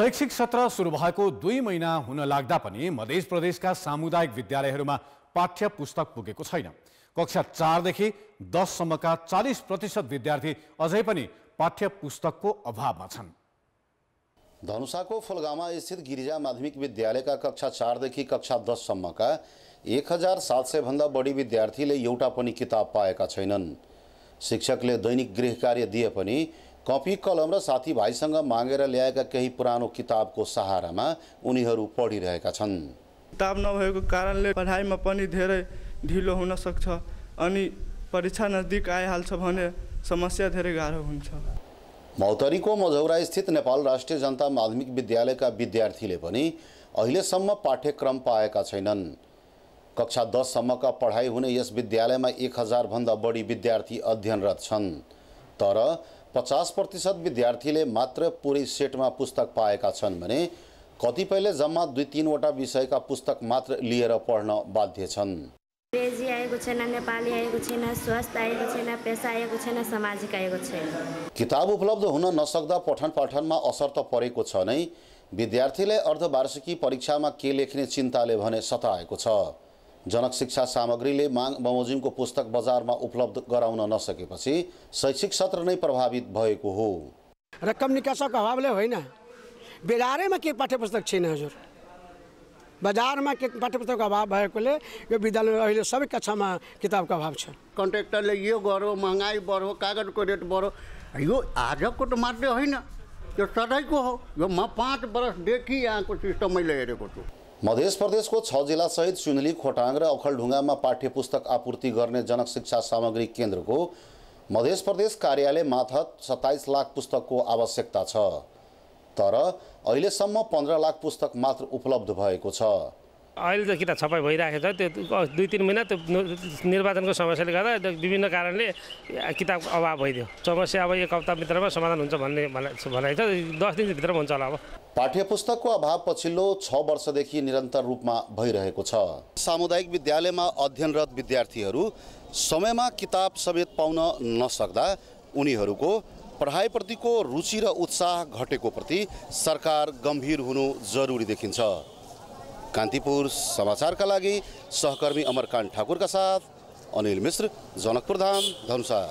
शैक्षिक सत्र सुरु भएको दुई महिना हुन लाग्दा पनि मध्य प्रदेशका सामुदायिक विद्यालयहरूमा पाठ्य पुस्तक पुगेको छैन कक्षा चारदेखि दससम्मका चालिस प्रतिशत विद्यार्थी अझै पनि पाठ्य पुस्तकको अभावमा छन् धनुषाको फुलगामा स्थित गिरिजा माध्यमिक विद्यालयका कक्षा चारदेखि कक्षा दससम्मका एक हजार सात सयभन्दा बढी विद्यार्थीले एउटा पनि किताब पाएका छैनन् शिक्षकले दैनिक गृह कार्य दिए पनि कपी कलम र साथीभाइसँग मागेर ल्याएका केही पुरानो किताबको सहारामा उनीहरू पढिरहेका छन् किताब नभएको कारणले पढाइमा पनि धेरै ढिलो हुन सक्छ अनि परीक्षा नजिक आइहाल्छ भने समस्या धेरै गाह्रो हुन्छ मौतरीको मझौरा स्थित नेपाल राष्ट्रिय जनता माध्यमिक विद्यालयका विद्यार्थीले पनि अहिलेसम्म पाठ्यक्रम पाएका छैनन् कक्षा दससम्मका पढाइ हुने यस विद्यालयमा एक हजारभन्दा बढी विद्यार्थी अध्ययनरत छन् तर पचास प्रतिशत विद्यार्थीले मात्र पुरै सेटमा पुस्तक पाएका छन् भने कतिपयले जम्मा दुई तिनवटा विषयका पुस्तक मात्र लिएर पढ्न बाध्य छन् अङ्ग्रेजी आएको छैन नेपाली आएको छैन स्वास्थ्य आएको छैन पेसा आएको छैन सामाजिक आएको छैन किताब उपलब्ध हुन नसक्दा पठन पाठनमा असर त परेको छ नै विद्यार्थीले अर्धवार्षिकी परीक्षामा के लेख्ने चिन्ताले भने सताएको छ जनक शिक्षा सामग्रीले माग बमोजिमको पुस्तक बजारमा उपलब्ध गराउन नसकेपछि शैक्षिक सत्र नै प्रभावित भएको हो रकम निकासको अभावले होइन बजारैमा के पुस्तक छैन हजुर बजारमा के पाठ्य पुस्तकको अभाव भएकोले यो विद्यालय अहिले सबै कक्षामा किताबको अभाव छ कन्ट्र्याक्टरले यो गरो महँगाई बढो कागजको रेट बढो यो आजको त मात्रै होइन यो सधैँको हो यो म पाँच वर्षदेखि यहाँको सिस्टम मैले हेरेको छु मध्य प्रदेशको छ जिल्लासहित सिन्धली खोटाङ र अखलढुङ्गामा पाठ्य पुस्तक आपूर्ति गर्ने जनक शिक्षा सामग्री केन्द्रको मध्य प्रदेश कार्यालय मार्फत सत्ताइस लाख पुस्तकको आवश्यकता छ तर अहिलेसम्म पन्ध्र लाख पुस्तक मात्र उपलब्ध भएको छ अहिले त किताब छपाई भइरहेको छ त्यो दुई तिन महिना त्यो निर्वाचनको समस्याले गर्दा विभिन्न कारणले किताबको अभाव भइदियो समस्या अब एक हप्ताभित्रमा समाधान हुन्छ भन्ने भनाइ छ दस दिनभित्रमा हुन्छ होला अब पाठ्य पुस्तकको अभाव पछिल्लो छ वर्षदेखि निरन्तर रूपमा भइरहेको छ सामुदायिक विद्यालयमा अध्ययनरत विद्यार्थीहरू समयमा किताब समेत पाउन नसक्दा उनीहरूको पढाइप्रतिको रुचि र उत्साह घटेको प्रति सरकार गम्भीर हुनु जरुरी देखिन्छ कान्तिपुर समाचारका लागि सहकर्मी अमरकान्त ठाकुरका साथ अनिल मिश्र जनकपुरधाम धनुषा